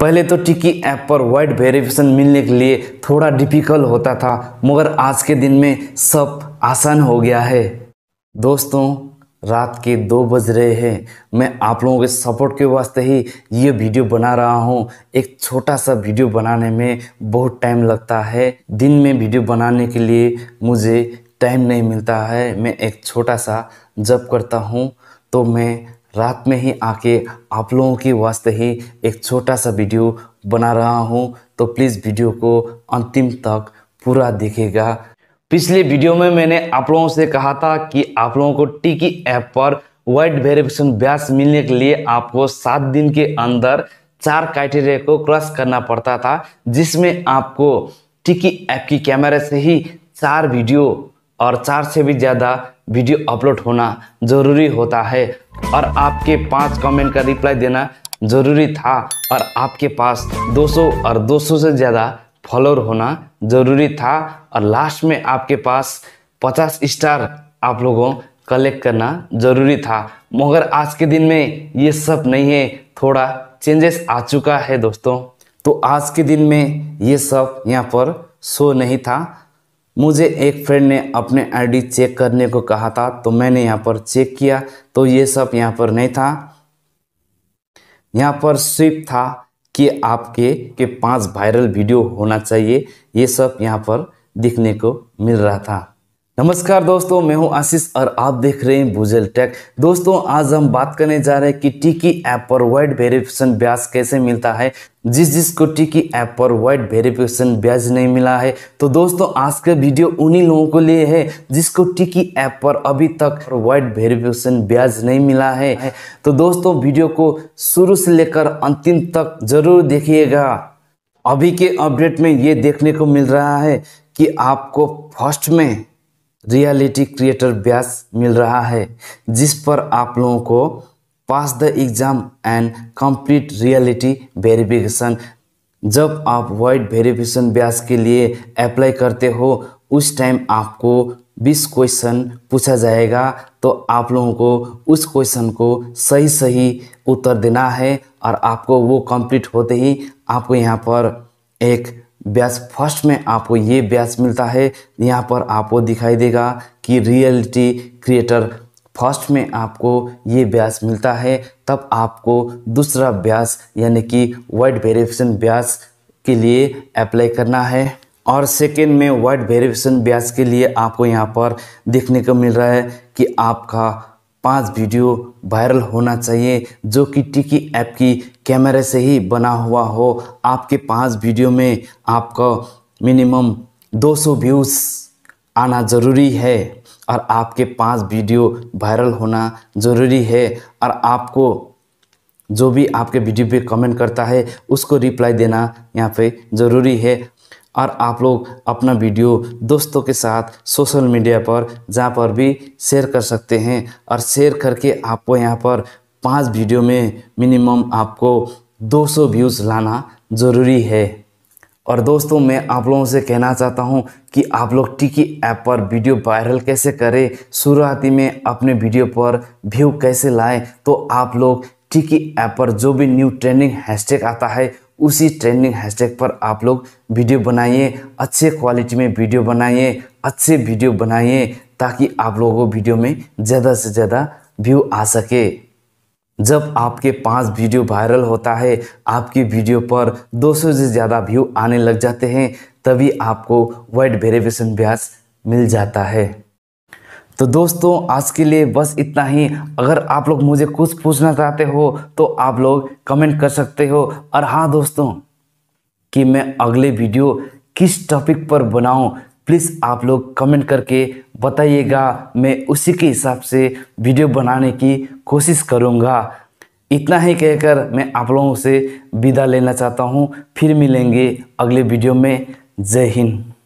पहले तो टिकी ऐप पर वर्ड वेरिफिकेशन मिलने के लिए थोड़ा डिफिकल्ट होता था मगर आज के दिन में सब आसान हो गया है दोस्तों रात के दो बज रहे हैं मैं आप लोगों के सपोर्ट के वास्ते ही ये वीडियो बना रहा हूँ एक छोटा सा वीडियो बनाने में बहुत टाइम लगता है दिन में वीडियो बनाने के लिए मुझे टाइम नहीं मिलता है मैं एक छोटा सा जब करता हूँ तो मैं रात में ही आके आप लोगों के वास्ते ही एक छोटा सा वीडियो बना रहा हूँ तो प्लीज़ वीडियो को अंतिम तक पूरा देखेगा पिछले वीडियो में मैंने आप लोगों से कहा था कि आप लोगों को टिकी ऐप पर वाइट वेरिफिकेशन ब्याज मिलने के लिए आपको सात दिन के अंदर चार क्राइटेरिया को क्रॉस करना पड़ता था जिसमें आपको टिकी ऐप की कैमरे से ही चार वीडियो और चार से भी ज़्यादा वीडियो अपलोड होना ज़रूरी होता है और आपके पाँच कमेंट का रिप्लाई देना ज़रूरी था और आपके पास 200 और 200 से ज़्यादा फॉलोअर होना ज़रूरी था और लास्ट में आपके पास 50 स्टार आप लोगों कलेक्ट करना ज़रूरी था मगर आज के दिन में ये सब नहीं है थोड़ा चेंजेस आ चुका है दोस्तों तो आज के दिन में ये सब यहाँ पर शो नहीं था मुझे एक फ्रेंड ने अपने आईडी चेक करने को कहा था तो मैंने यहाँ पर चेक किया तो ये सब यहाँ पर नहीं था यहाँ पर स्विप था कि आपके के पांच वायरल वीडियो होना चाहिए ये सब यहाँ पर दिखने को मिल रहा था नमस्कार दोस्तों मैं हूं आशीष और आप देख रहे हैं भूजल टेक दोस्तों आज हम बात करने जा रहे हैं कि टिकी ऐप पर वाइड वेरिफिकेशन ब्याज कैसे मिलता है जिस जिसको टिकी ऐप पर वाइड वेरिफिकेशन ब्याज नहीं मिला है तो दोस्तों आज का वीडियो उन्हीं लोगों को लिए है जिसको टिकी ऐप पर अभी तक वाइड वेरिफिकेशन ब्याज नहीं मिला है तो दोस्तों वीडियो को शुरू से लेकर अंतिम तक जरूर देखिएगा अभी के अपडेट में ये देखने को मिल रहा है कि आपको फर्स्ट में रियलिटी क्रिएटर ब्यास मिल रहा है जिस पर आप लोगों को pass the exam and complete reality verification जब आप वाइड वेरिफिकेशन ब्याज के लिए अप्लाई करते हो उस टाइम आपको 20 क्वेश्चन पूछा जाएगा तो आप लोगों को उस क्वेश्चन को सही सही उत्तर देना है और आपको वो कंप्लीट होते ही आपको यहाँ पर एक ब्याज फर्स्ट में आपको ये ब्याज मिलता है यहाँ पर आपको दिखाई देगा कि रियलिटी क्रिएटर फर्स्ट में आपको ये ब्याज मिलता है तब आपको दूसरा ब्याज यानी कि वर्ड वेरिएशन ब्याज के लिए अप्लाई करना है और सेकेंड में वर्ड वेरिएशन ब्याज के लिए आपको यहाँ पर देखने को मिल रहा है कि आपका पांच वीडियो वायरल होना चाहिए जो कि टिकी ऐप की कैमरे से ही बना हुआ हो आपके पांच वीडियो में आपका मिनिमम 200 व्यूज़ आना ज़रूरी है और आपके पांच वीडियो वायरल होना ज़रूरी है और आपको जो भी आपके वीडियो पे कमेंट करता है उसको रिप्लाई देना यहाँ पे ज़रूरी है और आप लोग अपना वीडियो दोस्तों के साथ सोशल मीडिया पर जहाँ पर भी शेयर कर सकते हैं और शेयर करके आपको यहाँ पर पांच वीडियो में मिनिमम आपको 200 व्यूज़ लाना ज़रूरी है और दोस्तों मैं आप लोगों से कहना चाहता हूं कि आप लोग टिकी ऐप पर वीडियो वायरल कैसे करें शुरुआती में अपने वीडियो पर व्यू कैसे लाएं तो आप लोग टिकी ऐप पर जो भी न्यू ट्रेंडिंग हैशटैग आता है उसी ट्रेंडिंग हैशटैग पर आप लोग वीडियो बनाइए अच्छे क्वालिटी में वीडियो बनाइए अच्छे वीडियो बनाइए ताकि आप लोगों को वीडियो में ज़्यादा से ज़्यादा व्यू आ सके जब आपके पांच वीडियो वायरल होता है आपकी वीडियो पर 200 से ज़्यादा व्यू आने लग जाते हैं तभी आपको वाइड वेरिएशन ब्याज मिल जाता है तो दोस्तों आज के लिए बस इतना ही अगर आप लोग मुझे कुछ पूछना चाहते हो तो आप लोग कमेंट कर सकते हो और हाँ दोस्तों कि मैं अगले वीडियो किस टॉपिक पर बनाऊं प्लीज़ आप लोग कमेंट करके बताइएगा मैं उसी के हिसाब से वीडियो बनाने की कोशिश करूँगा इतना ही कहकर मैं आप लोगों से विदा लेना चाहता हूँ फिर मिलेंगे अगले वीडियो में जय हिंद